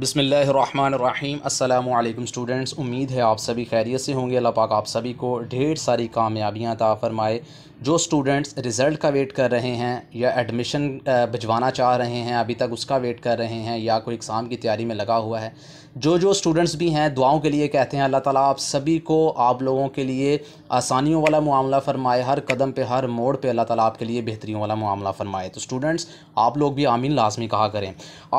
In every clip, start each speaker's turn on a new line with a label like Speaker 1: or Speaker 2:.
Speaker 1: बिसमीम अल्लाम स्टूडेंट्स उम्मीद है आप सभी खैरियत से होंगे अल्लाह पाक आप सभी को ढेर सारी कामयाबियाँ ताफ़रमाए जो स्टूडेंट्स रिज़ल्ट का वेट कर रहे हैं या एडमिशन भिजवाना चाह रहे हैं अभी तक उसका वेट कर रहे हैं या कोई एग्ज़ाम की तैयारी में लगा हुआ है जो जो स्टूडेंट्स भी हैं दुआओं के लिए कहते हैं अल्लाह ताला आप सभी को आप लोगों के लिए आसानियों वाला मामला फरमाए हर कदम पे हर मोड़ पे अल्लाह ताला आपके लिए बेहतरीन वाला मामला फरमाए तो स्टूडेंट्स आप लोग भी आमीन लाजमी कहा करें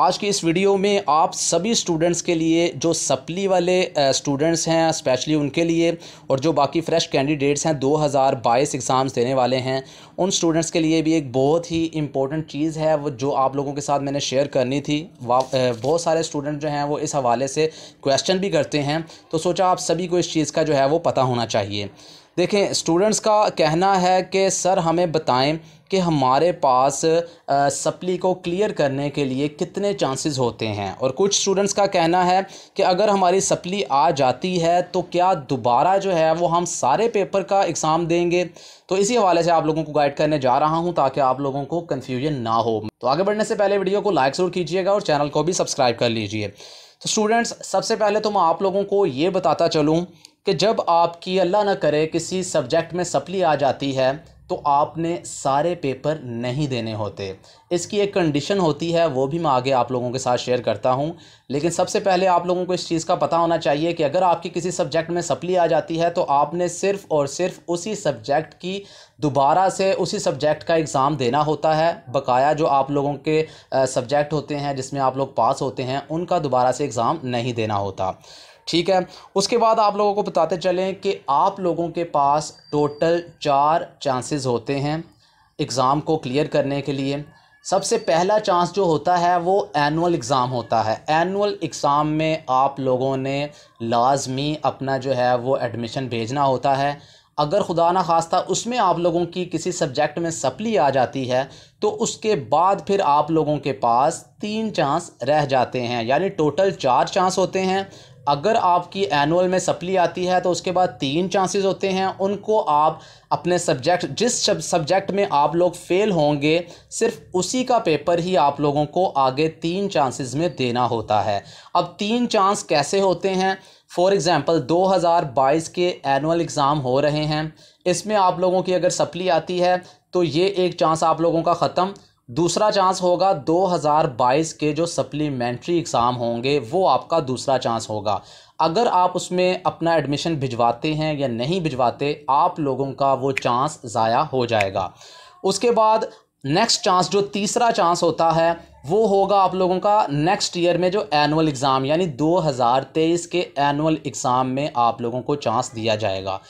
Speaker 1: आज की इस वीडियो में आप सभी स्टूडेंट्स के लिए जो सप्ली वाले स्टूडेंट्स हैं स्पेशली उनके लिए और जो बाकी फ़्रेश कैंडिडेट्स हैं दो एग्ज़ाम्स देने करने वाले हैं उन स्टूडेंट्स के लिए भी एक बहुत ही इंपॉर्टेंट चीज़ है वो जो आप लोगों के साथ मैंने शेयर करनी थी बहुत सारे स्टूडेंट जो हैं वो इस हवाले से क्वेश्चन भी करते हैं तो सोचा आप सभी को इस चीज़ का जो है वो पता होना चाहिए देखें स्टूडेंट्स का कहना है कि सर हमें बताएं कि हमारे पास सप्ली को क्लियर करने के लिए कितने चांसेस होते हैं और कुछ स्टूडेंट्स का कहना है कि अगर हमारी सप्ली आ जाती है तो क्या दोबारा जो है वो हम सारे पेपर का एग्ज़ाम देंगे तो इसी हवाले से आप लोगों को गाइड करने जा रहा हूं ताकि आप लोगों को कन्फ्यूजन ना हो तो आगे बढ़ने से पहले वीडियो को लाइक ज़रूर कीजिएगा और चैनल को भी सब्सक्राइब कर लीजिए तो स्टूडेंट्स सबसे पहले तो मैं आप लोगों को ये बताता चलूँ कि जब आपकी अल्लाह ना करे किसी सब्जेक्ट में सप्ली आ जाती है तो आपने सारे पेपर नहीं देने होते इसकी एक कंडीशन होती है वो भी मैं आगे आप लोगों के साथ शेयर करता हूँ लेकिन सबसे पहले आप लोगों को इस चीज़ का पता होना चाहिए कि अगर आपकी किसी सब्जेक्ट में सप्ली आ जाती है तो आपने सिर्फ़ और सिर्फ उसी सब्जेक्ट की दोबारा से उसी सब्जेक्ट का एग्ज़ाम देना होता है बकाया जो आप लोगों के सब्जेक्ट होते हैं जिसमें आप लोग पास होते हैं उनका दोबारा से एग्ज़ाम नहीं देना होता ठीक है उसके बाद आप लोगों को बताते चलें कि आप लोगों के पास टोटल चार चांसेस होते हैं एग्ज़ाम को क्लियर करने के लिए सबसे पहला चांस जो होता है वो एनुअल एग्ज़ाम होता है एनुअल एग्ज़ाम में आप लोगों ने लाजमी अपना जो है वो एडमिशन भेजना होता है अगर खुदा ना खास्ता उसमें आप लोगों की किसी सब्जेक्ट में सप्ली आ जाती है तो उसके बाद फिर आप लोगों के पास तीन चांस रह जाते हैं यानी टोटल चार चांस होते हैं अगर आपकी एनुअल में सप्ली आती है तो उसके बाद तीन चांसेस होते हैं उनको आप अपने सब्जेक्ट जिस सब्जेक्ट में आप लोग फेल होंगे सिर्फ उसी का पेपर ही आप लोगों को आगे तीन चांसेस में देना होता है अब तीन चांस कैसे होते हैं फॉर एग्ज़ाम्पल 2022 के एनुअल एग्ज़ाम हो रहे हैं इसमें आप लोगों की अगर सप्ली आती है तो ये एक चांस आप लोगों का ख़त्म दूसरा चांस होगा 2022 के जो सप्लीमेंट्री एग्ज़ाम होंगे वो आपका दूसरा चांस होगा अगर आप उसमें अपना एडमिशन भिजवाते हैं या नहीं भिजवाते आप लोगों का वो चांस ज़ाया हो जाएगा उसके बाद नेक्स्ट चांस जो तीसरा चांस होता है वो होगा आप लोगों का नेक्स्ट ईयर में जो एनुअल एग्ज़ाम यानी 2023 के एनुअल एग्ज़ाम में आप लोगों को चांस दिया जाएगा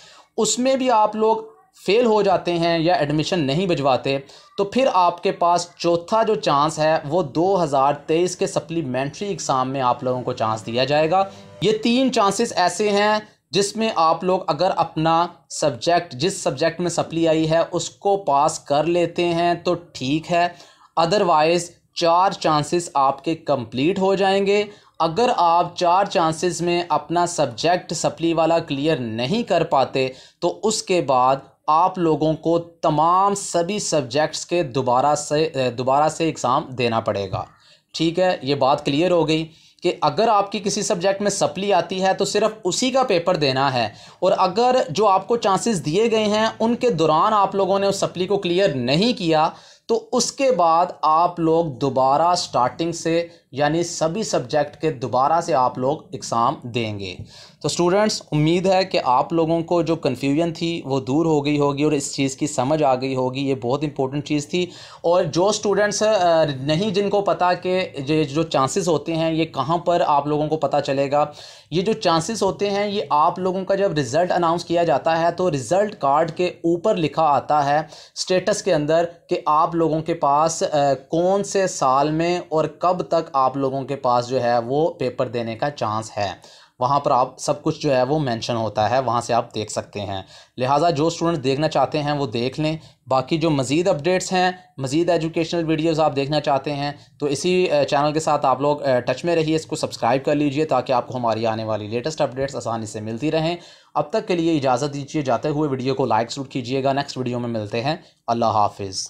Speaker 1: उसमें भी आप लोग फ़ेल हो जाते हैं या एडमिशन नहीं भिजवाते तो फिर आपके पास चौथा जो चांस है वो 2023 के सप्लीमेंट्री एग्ज़ाम में आप लोगों को चांस दिया जाएगा ये तीन चांसेस ऐसे हैं जिसमें आप लोग अगर अपना सब्जेक्ट जिस सब्जेक्ट में सप्ली आई है उसको पास कर लेते हैं तो ठीक है अदरवाइज़ चार चांसेस आपके कंप्लीट हो जाएंगे अगर आप चार चांसेस में अपना सब्जेक्ट सप्ली वाला क्लियर नहीं कर पाते तो उसके बाद आप लोगों को तमाम सभी सब्जेक्ट्स के दोबारा से दोबारा से एग्ज़ाम देना पड़ेगा ठीक है ये बात क्लियर हो गई कि अगर आपकी किसी सब्जेक्ट में सप्ली आती है तो सिर्फ उसी का पेपर देना है और अगर जो आपको चांसेस दिए गए हैं उनके दौरान आप लोगों ने उस सप्ली को क्लियर नहीं किया तो उसके बाद आप लोग दोबारा स्टार्टिंग से यानी सभी सब्जेक्ट के दोबारा से आप लोग एग्ज़ाम देंगे तो स्टूडेंट्स उम्मीद है कि आप लोगों को जो कन्फ्यूजन थी वो दूर हो गई होगी और इस चीज़ की समझ आ गई होगी ये बहुत इंपॉर्टेंट चीज़ थी और जो स्टूडेंट्स नहीं जिनको पता कि जो चांसेस होते हैं ये कहाँ पर आप लोगों को पता चलेगा ये जो चांसेस होते हैं ये आप लोगों का जब रिज़ल्ट अनाउंस किया जाता है तो रिज़ल्ट कार्ड के ऊपर लिखा आता है स्टेटस के अंदर कि आप आप लोगों के पास कौन से साल में और कब तक आप लोगों के पास जो है वो पेपर देने का चांस है वहाँ पर आप सब कुछ जो है वो मेंशन होता है वहाँ से आप देख सकते हैं लिहाजा जो स्टूडेंट देखना चाहते हैं वो देख लें बाकी जो मज़ीद अपडेट्स हैं मज़ीद एजुकेशनल वीडियोस आप देखना चाहते हैं तो इसी चैनल के साथ आप लोग टच में रहिए इसको सब्सक्राइब कर लीजिए ताकि आपको हमारी आने वाली लेटेस्ट अपडेट्स आसानी से मिलती रहें अब तक के लिए इजाज़त दीजिए जाते हुए वीडियो को लाइक जरूर कीजिएगा नेक्स्ट वीडियो में मिलते हैं अल्लाह हाफिज़